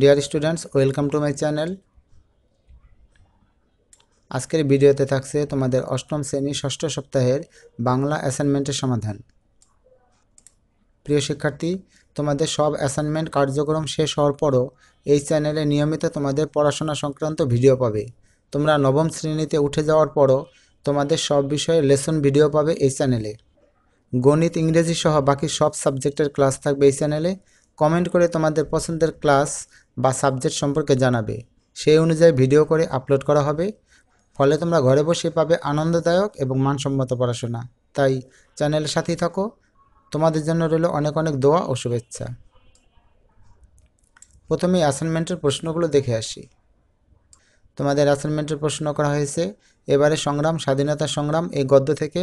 deer students welcome to my channel আজকের ভিডিওতে থাকছে তোমাদের অষ্টম শ্রেণী ষষ্ঠ সপ্তাহের বাংলা অ্যাসাইনমেন্টের সমাধান প্রিয় শিক্ষার্থী তোমাদের সব অ্যাসাইনমেন্ট কার্যক্রম শেষ হওয়ার পরও এই চ্যানেলে নিয়মিত তোমাদের পড়াশোনা সংক্রান্ত ভিডিও পাবে তোমরা নবম শ্রেণীতে উঠে যাওয়ার পরও তোমাদের সব বিষয়ে লেসন ভিডিও পাবে এই চ্যানেলে গণিত ইংরেজি সহ বাকি সব সাবজেক্টের ক্লাস থাকবে এই চ্যানেলে কমেন্ট করে তোমাদের পছন্দের ক্লাস বা সাবজেক্ট সম্পর্কে জানাবে সেই অনুযায়ী ভিডিও করে আপলোড করা হবে ফলে তোমরা ঘরে বসে পাবে আনন্দদায়ক এবং মানসম্মত পড়াশোনা তাই চ্যানেলের সাথেই থাকো তোমাদের জন্য রইল অনেক অনেক দোয়া ও শুভেচ্ছা প্রথমে অ্যাসাইনমেন্টের প্রশ্নগুলো দেখে আসি তোমাদের অ্যাসাইনমেন্টের প্রশ্ন করা হয়েছে এবারে সংগ্রাম স্বাধীনতা সংগ্রাম এই গদ্য থেকে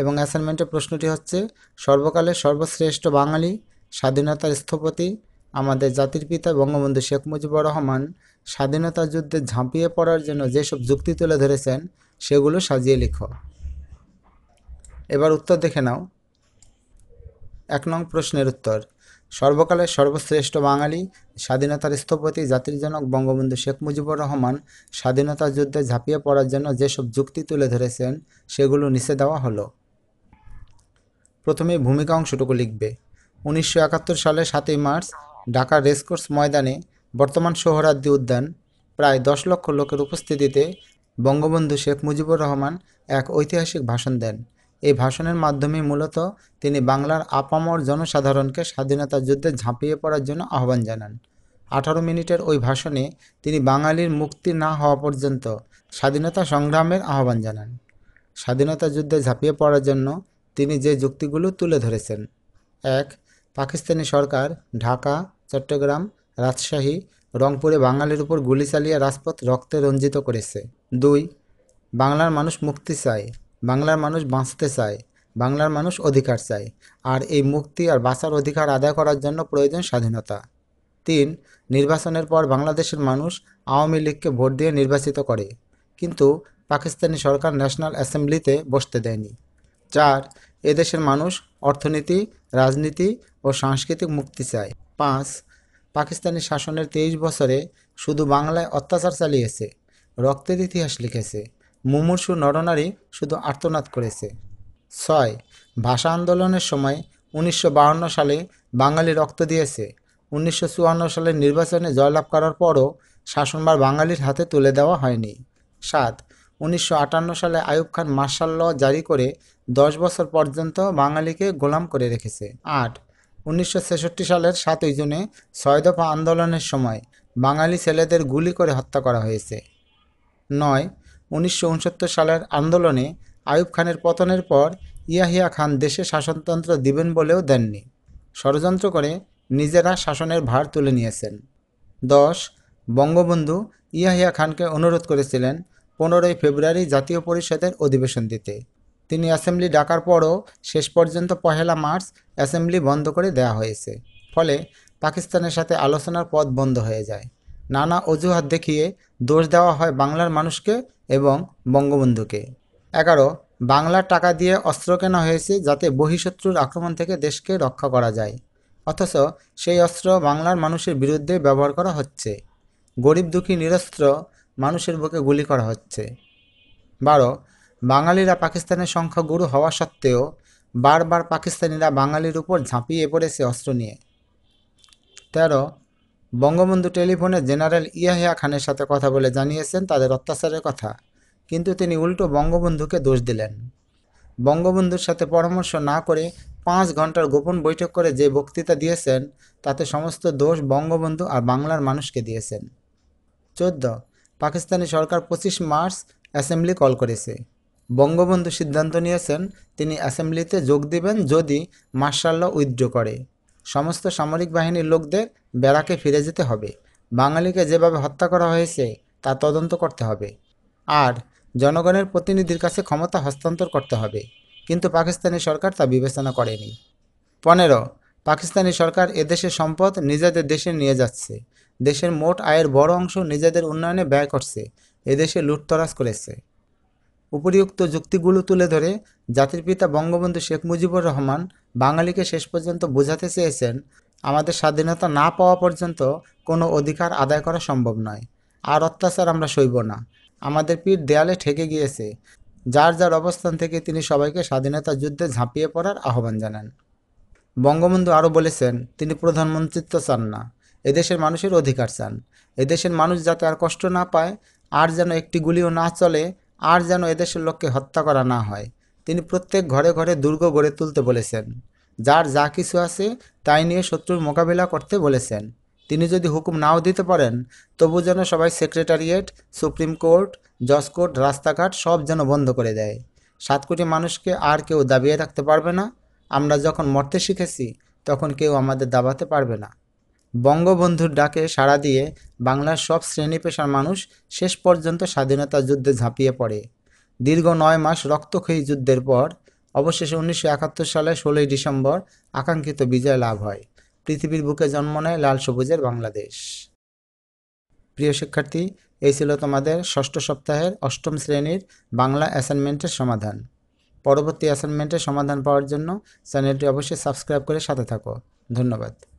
এবং অ্যাসাইনমেন্টের প্রশ্নটি হচ্ছে সর্বকালের সর্বশ্রেষ্ঠ বাঙালি স্বাধীনতার স্থপতি আমাদের জাতির পিতা বঙ্গবন্ধু শেখ মুজিবুর রহমান স্বাধীনতা যুদ্ধে ঝাঁপিয়ে পড়ার জন্য যেসব যুক্তি তুলে ধরেছেন সেগুলো সাজিয়ে লিখো এবার উত্তর দেখে নাও এক নং প্রশ্নের উত্তর সর্বকালের সর্বশ্রেষ্ঠ বাঙালি স্বাধীনতার স্থপতি জাতির জনক বঙ্গবন্ধু শেখ মুজিবুর রহমান স্বাধীনতা যুদ্ধে ঝাঁপিয়ে পড়ার জন্য যেসব যুক্তি তুলে ধরেছেন সেগুলো নিচে দেওয়া হলো প্রথমে ভূমিকা অংশটুকু লিখবে উনিশশো সালে সাতই মার্চ ঢাকার রেসকোর্স ময়দানে বর্তমান সোহরাদ্দি উদ্যান প্রায় দশ লক্ষ লোকের উপস্থিতিতে বঙ্গবন্ধু শেখ মুজিবুর রহমান এক ঐতিহাসিক ভাষণ দেন এই ভাষণের মাধ্যমে মূলত তিনি বাংলার আপামর জনসাধারণকে স্বাধীনতা যুদ্ধে ঝাঁপিয়ে পড়ার জন্য আহ্বান জানান আঠারো মিনিটের ওই ভাষণে তিনি বাঙালির মুক্তি না হওয়া পর্যন্ত স্বাধীনতা সংগ্রামের আহ্বান জানান স্বাধীনতা যুদ্ধে ঝাঁপিয়ে পড়ার জন্য তিনি যে যুক্তিগুলো তুলে ধরেছেন এক পাকিস্তানি সরকার ঢাকা চট্টগ্রাম রাজশাহী রংপুরে বাঙালির উপর গুলি চালিয়ে রাজপথ রক্তে রঞ্জিত করেছে দুই বাংলার মানুষ মুক্তি চায় বাংলার মানুষ বাঁচতে চায় বাংলার মানুষ অধিকার চায় আর এই মুক্তি আর বাঁচার অধিকার আদায় করার জন্য প্রয়োজন স্বাধীনতা তিন নির্বাচনের পর বাংলাদেশের মানুষ আওয়ামী লীগকে ভোট দিয়ে নির্বাচিত করে কিন্তু পাকিস্তানি সরকার ন্যাশনাল অ্যাসেম্বলিতে বসতে দেয়নি চার এদেশের মানুষ অর্থনীতি রাজনীতি ও সাংস্কৃতিক মুক্তি চায় পাঁচ পাকিস্তানি শাসনের তেইশ বছরে শুধু বাংলায় অত্যাচার চালিয়েছে রক্তের ইতিহাস লিখেছে মুমূর্ষু নরনারী শুধু আর্তনাদ করেছে ছয় ভাষা আন্দোলনের সময় উনিশশো সালে বাঙালি রক্ত দিয়েছে উনিশশো সালে নির্বাচনে জয়লাভ করার পরও শাসনবার বাঙালির হাতে তুলে দেওয়া হয়নি সাত উনিশশো সালে আয়ুব খান মার্শাল ল জারি করে দশ বছর পর্যন্ত বাঙালিকে গোলাম করে রেখেছে আট উনিশশো সালের সাতই জুনে ছয় দফা আন্দোলনের সময় বাঙালি ছেলেদের গুলি করে হত্যা করা হয়েছে নয় উনিশশো সালের আন্দোলনে আয়ুব খানের পতনের পর ইয়াহিয়া খান দেশে শাসনতন্ত্র দিবেন বলেও দেননি ষড়যন্ত্র করে নিজেরা শাসনের ভার তুলে নিয়েছেন দশ বঙ্গবন্ধু ইয়াহিয়া খানকে অনুরোধ করেছিলেন পনেরোই ফেব্রুয়ারি জাতীয় পরিষদের অধিবেশন দিতে তিনি অ্যাসেম্বলি ডাকার পরও শেষ পর্যন্ত পহেলা মার্চ অ্যাসেম্বলি বন্ধ করে দেয়া হয়েছে ফলে পাকিস্তানের সাথে আলোচনার পথ বন্ধ হয়ে যায় নানা অজুহাত দেখিয়ে দোষ দেওয়া হয় বাংলার মানুষকে এবং বঙ্গবন্ধুকে এগারো বাংলার টাকা দিয়ে অস্ত্র কেনা হয়েছে যাতে বহিঃশত্রুর আক্রমণ থেকে দেশকে রক্ষা করা যায় অথচ সেই অস্ত্র বাংলার মানুষের বিরুদ্ধে ব্যবহার করা হচ্ছে গরিব দুঃখী নিরস্ত্র মানুষের বুকে গুলি করা হচ্ছে বারো বাঙালিরা পাকিস্তানের সংখ্যাগুরু হওয়া সত্ত্বেও বারবার পাকিস্তানিরা বাঙালির উপর ঝাঁপিয়ে পড়েছে অস্ত্র নিয়ে তেরো বঙ্গবন্ধু টেলিফোনে জেনারেল ইয়াহিয়া খানের সাথে কথা বলে জানিয়েছেন তাদের অত্যাচারের কথা কিন্তু তিনি উল্টো বঙ্গবন্ধুকে দোষ দিলেন বঙ্গবন্ধুর সাথে পরামর্শ না করে পাঁচ ঘন্টার গোপন বৈঠক করে যে বক্তৃতা দিয়েছেন তাতে সমস্ত দোষ বঙ্গবন্ধু আর বাংলার মানুষকে দিয়েছেন চোদ্দ পাকিস্তানি সরকার পঁচিশ মার্চ অ্যাসেম্বলি কল করেছে বঙ্গবন্ধু সিদ্ধান্ত নিয়েছেন তিনি অ্যাসেম্বলিতে যোগ দিবেন যদি মার্শাল উইথড্র করে সমস্ত সামরিক বাহিনীর লোকদের বেড়াকে ফিরে যেতে হবে বাঙালিকে যেভাবে হত্যা করা হয়েছে তা তদন্ত করতে হবে আর জনগণের প্রতিনিধির কাছে ক্ষমতা হস্তান্তর করতে হবে কিন্তু পাকিস্তানি সরকার তা বিবেচনা করেনি পনেরো পাকিস্তানি সরকার এদেশের সম্পদ নিজেদের দেশে নিয়ে যাচ্ছে দেশের মোট আয়ের বড় অংশ নিজেদের উন্নয়নে ব্যয় করছে এদেশে লুটতরাজ করেছে উপরিউক্ত যুক্তিগুলো তুলে ধরে জাতির পিতা বঙ্গবন্ধু শেখ মুজিবুর রহমান বাঙালিকে শেষ পর্যন্ত বোঝাতে চেয়েছেন আমাদের স্বাধীনতা না পাওয়া পর্যন্ত কোনো অধিকার আদায় করা সম্ভব নয় আর অত্যাচার আমরা সইব না আমাদের পিঠ দেয়ালে ঠেকে গিয়েছে যার যার অবস্থান থেকে তিনি সবাইকে স্বাধীনতা যুদ্ধে ঝাঁপিয়ে পড়ার আহ্বান জানান বঙ্গবন্ধু আরও বলেছেন তিনি প্রধানমন্ত্রিত্ব চান না এদেশের মানুষের অধিকার চান এদেশের মানুষ যাতে আর কষ্ট না পায় আর যেন একটি গুলিও না চলে আর যেন এদেশের লোককে হত্যা করা না হয় তিনি প্রত্যেক ঘরে ঘরে দুর্গ গড়ে তুলতে বলেছেন যার যা কিছু আছে তাই নিয়ে শত্রুর মোকাবিলা করতে বলেছেন তিনি যদি হুকুম নাও দিতে পারেন তবু যেন সবাই সেক্রেটারিয়েট সুপ্রিম কোর্ট জজ কোর্ট রাস্তাঘাট সব যেন বন্ধ করে দেয় সাত কোটি মানুষকে আর কেউ দাবিয়ে রাখতে পারবে না আমরা যখন মরতে শিখেছি তখন কেউ আমাদের দাবাতে পারবে না বঙ্গবন্ধুর ডাকে সাড়া দিয়ে বাংলার সব শ্রেণী পেশার মানুষ শেষ পর্যন্ত স্বাধীনতা যুদ্ধে ঝাঁপিয়ে পড়ে দীর্ঘ নয় মাস রক্তক্ষয়ী যুদ্ধের পর অবশেষে উনিশশো একাত্তর সালে ষোলোই ডিসেম্বর আকাঙ্ক্ষিত বিজয় লাভ হয় পৃথিবীর বুকে জন্ম নেয় লাল সবুজের বাংলাদেশ প্রিয় শিক্ষার্থী এই ছিল তোমাদের ষষ্ঠ সপ্তাহের অষ্টম শ্রেণীর বাংলা অ্যাসাইনমেন্টের সমাধান পরবর্তী অ্যাসাইনমেন্টের সমাধান পাওয়ার জন্য চ্যানেলটি অবশ্যই সাবস্ক্রাইব করে সাথে থাকো ধন্যবাদ